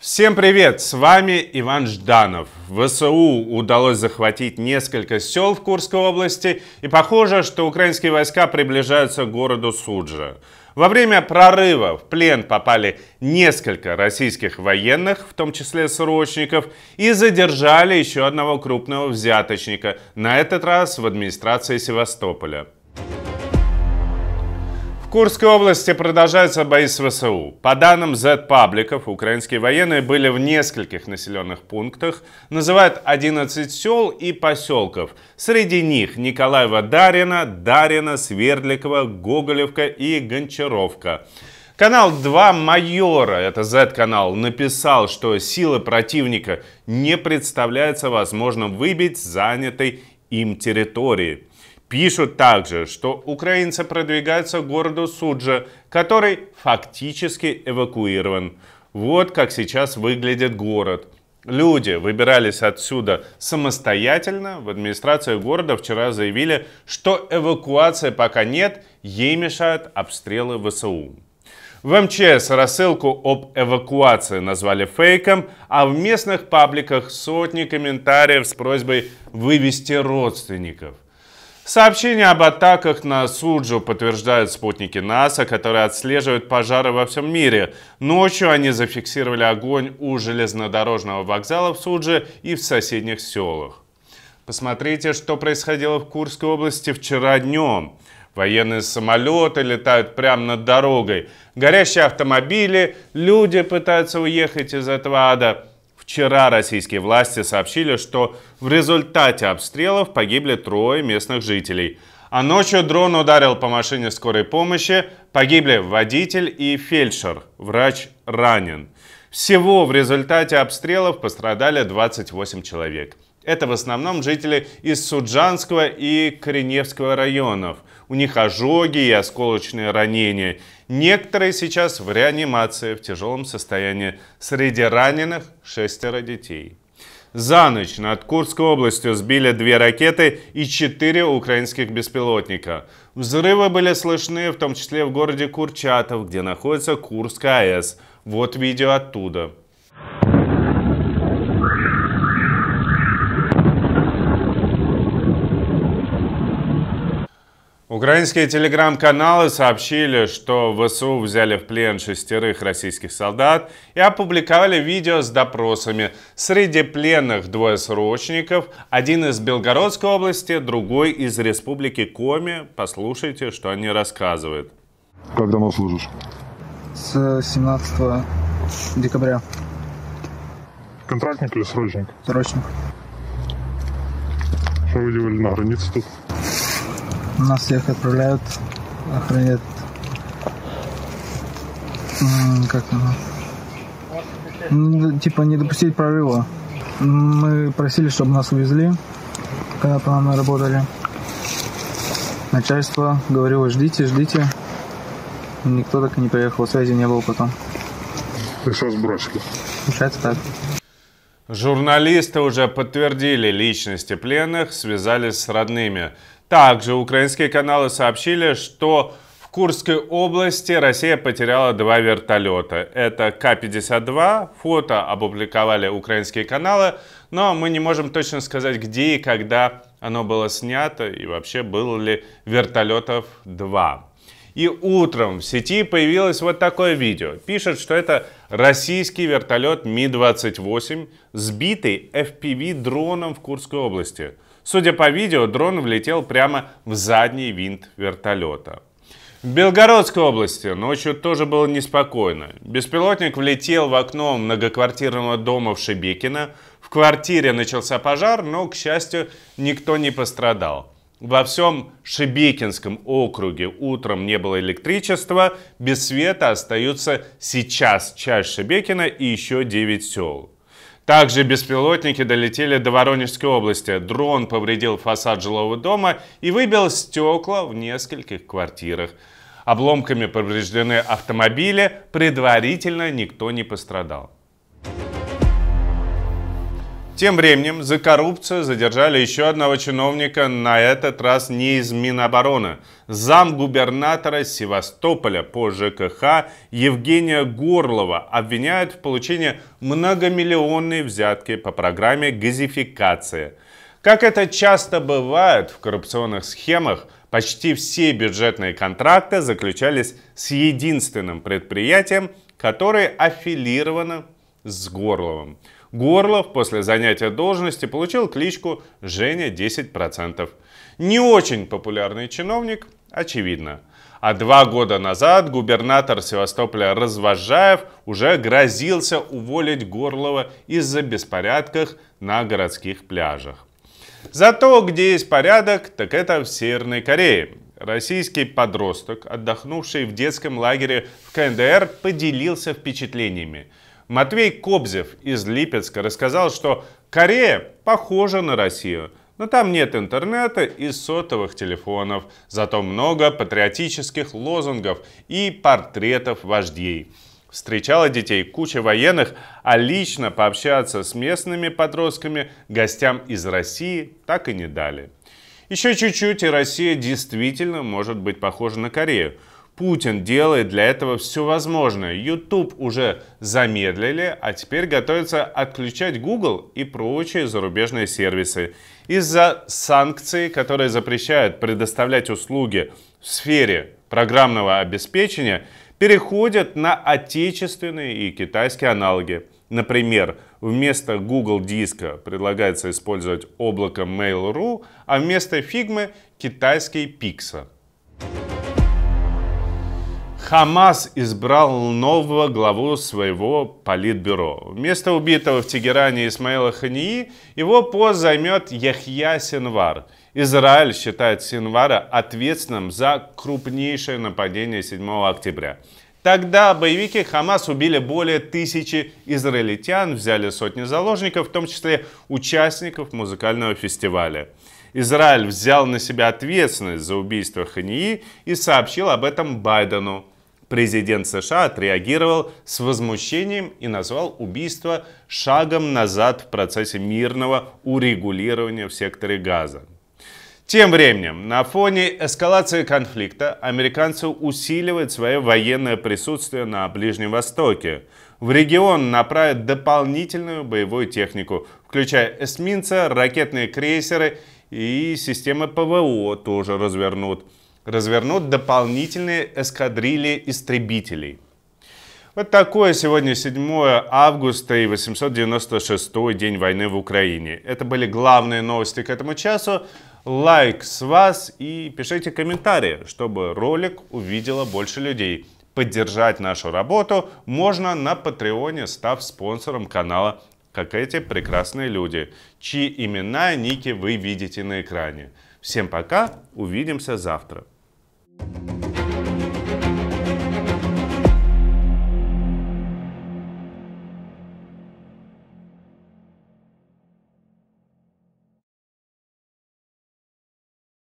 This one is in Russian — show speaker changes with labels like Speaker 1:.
Speaker 1: Всем привет! С вами Иван Жданов. ВСУ удалось захватить несколько сел в Курской области, и похоже, что украинские войска приближаются к городу Суджа. Во время прорыва в плен попали несколько российских военных, в том числе срочников, и задержали еще одного крупного взяточника, на этот раз в администрации Севастополя. В Курской области продолжаются бои с ВСУ. По данным Z-пабликов, украинские военные были в нескольких населенных пунктах, называют 11 сел и поселков. Среди них Николаева Дарина, Дарина, Свердликова, Гоголевка и Гончаровка. Канал 2 Майора, это Z-канал, написал, что силы противника не представляется возможным выбить занятой им территории. Пишут также, что украинцы продвигаются к городу Суджа, который фактически эвакуирован. Вот как сейчас выглядит город. Люди выбирались отсюда самостоятельно. В администрации города вчера заявили, что эвакуации пока нет, ей мешают обстрелы ВСУ. В МЧС рассылку об эвакуации назвали фейком, а в местных пабликах сотни комментариев с просьбой вывести родственников – Сообщения об атаках на Суджу подтверждают спутники НАСА, которые отслеживают пожары во всем мире. Ночью они зафиксировали огонь у железнодорожного вокзала в Судже и в соседних селах. Посмотрите, что происходило в Курской области вчера днем. Военные самолеты летают прямо над дорогой. Горящие автомобили, люди пытаются уехать из этого ада. Вчера российские власти сообщили, что в результате обстрелов погибли трое местных жителей. А ночью дрон ударил по машине скорой помощи, погибли водитель и фельдшер, врач ранен. Всего в результате обстрелов пострадали 28 человек. Это в основном жители из Суджанского и Кореневского районов. У них ожоги и осколочные ранения. Некоторые сейчас в реанимации в тяжелом состоянии. Среди раненых шестеро детей. За ночь над Курской областью сбили две ракеты и четыре украинских беспилотника. Взрывы были слышны в том числе в городе Курчатов, где находится Курская АЭС. Вот видео оттуда. Украинские телеграм-каналы сообщили, что ВСУ взяли в плен шестерых российских солдат и опубликовали видео с допросами. Среди пленных двое срочников, один из Белгородской области, другой из республики Коми. Послушайте, что они рассказывают. Как давно служишь? С 17 декабря. Контрактник или срочник? Срочник. Что вы делали на границе тут? нас всех отправляют, охранять, как ну, типа не допустить прорыва. Мы просили, чтобы нас увезли, когда по нам работали. Начальство говорило, ждите, ждите. Никто так и не приехал, связи не было потом. И все сбросили. Получается так. Журналисты уже подтвердили личности пленных, связались с родными. Также украинские каналы сообщили, что в Курской области Россия потеряла два вертолета. Это К-52, фото опубликовали украинские каналы, но ну, а мы не можем точно сказать, где и когда оно было снято и вообще было ли вертолетов два. И утром в сети появилось вот такое видео. Пишет, что это российский вертолет Ми-28, сбитый FPV-дроном в Курской области – Судя по видео, дрон влетел прямо в задний винт вертолета. В Белгородской области ночью тоже было неспокойно. Беспилотник влетел в окно многоквартирного дома в Шебекино. В квартире начался пожар, но, к счастью, никто не пострадал. Во всем Шебекинском округе утром не было электричества, без света остаются сейчас часть Шебекина и еще 9 сел. Также беспилотники долетели до Воронежской области. Дрон повредил фасад жилого дома и выбил стекла в нескольких квартирах. Обломками повреждены автомобили, предварительно никто не пострадал. Тем временем за коррупцию задержали еще одного чиновника, на этот раз не из Минобороны. Зам губернатора Севастополя по ЖКХ Евгения Горлова обвиняют в получении многомиллионной взятки по программе «Газификация». Как это часто бывает в коррупционных схемах, почти все бюджетные контракты заключались с единственным предприятием, которое аффилировано с Горловым. Горлов после занятия должности получил кличку «Женя 10%». Не очень популярный чиновник, очевидно. А два года назад губернатор Севастополя Развожаев уже грозился уволить Горлова из-за беспорядков на городских пляжах. Зато где есть порядок, так это в Северной Корее. Российский подросток, отдохнувший в детском лагере в КНДР, поделился впечатлениями – Матвей Кобзев из Липецка рассказал, что Корея похожа на Россию, но там нет интернета и сотовых телефонов, зато много патриотических лозунгов и портретов вождей. Встречала детей куча военных, а лично пообщаться с местными подростками гостям из России так и не дали. Еще чуть-чуть, и Россия действительно может быть похожа на Корею – Путин делает для этого все возможное. YouTube уже замедлили, а теперь готовится отключать Google и прочие зарубежные сервисы. Из-за санкций, которые запрещают предоставлять услуги в сфере программного обеспечения, переходят на отечественные и китайские аналоги. Например, вместо Google диска предлагается использовать облако Mail.ru, а вместо Figma китайский Pixar. Хамас избрал нового главу своего политбюро. Вместо убитого в Тегеране Исмаила Хании его пост займет Яхья Синвар. Израиль считает Синвара ответственным за крупнейшее нападение 7 октября. Тогда боевики Хамас убили более тысячи израильтян, взяли сотни заложников, в том числе участников музыкального фестиваля. Израиль взял на себя ответственность за убийство Хании и сообщил об этом Байдену. Президент США отреагировал с возмущением и назвал убийство шагом назад в процессе мирного урегулирования в секторе газа. Тем временем, на фоне эскалации конфликта, американцы усиливают свое военное присутствие на Ближнем Востоке. В регион направят дополнительную боевую технику, включая эсминцы, ракетные крейсеры и системы ПВО тоже развернут развернут дополнительные эскадрильи истребителей. Вот такое сегодня 7 августа и 896 день войны в Украине. Это были главные новости к этому часу. Лайк с вас и пишите комментарии, чтобы ролик увидело больше людей. Поддержать нашу работу можно на Патреоне, став спонсором канала, как эти прекрасные люди, чьи имена и ники вы видите на экране. Всем пока, увидимся завтра.